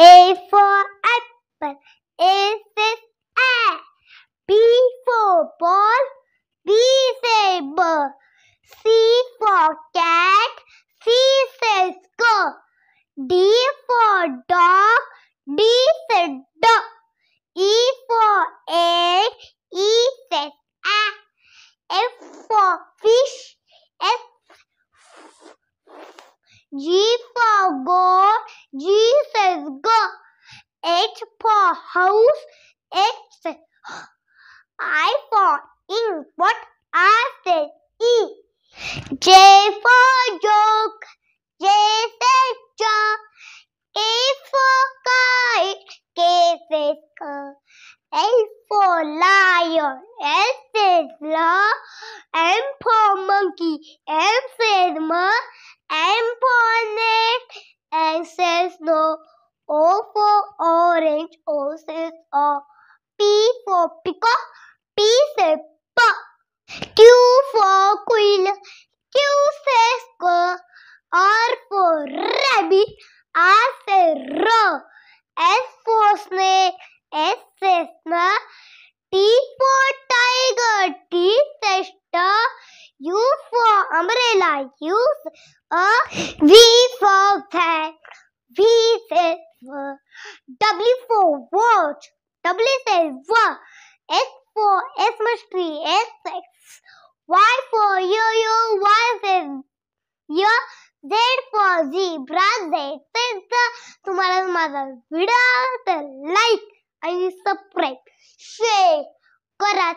A for apple, A says A. B for ball, B says C for cat, C says go. D for dog, D says dog. E for egg, E says A. F for fish, F. G for goat. H for house, X I for ink, what I said, E. J for joke, J says joke, K for kite, K says car, L for lion, L says law, M for monkey, M says ma, M O for orange, O says O. P for peacock, P says P. Q for queen, Q says Q. R for rabbit, R says R. S for snake, S says Na. T for tiger, T says Ta. U for umbrella, U says A. V for van. V says for W for watch. W says what? S for Xmas tree. S X. Y for yo-yo. Y says yo. Z for zebra. Z says the. Tomorrow's mother. तुम्हारा the like and subscribe. Share. करा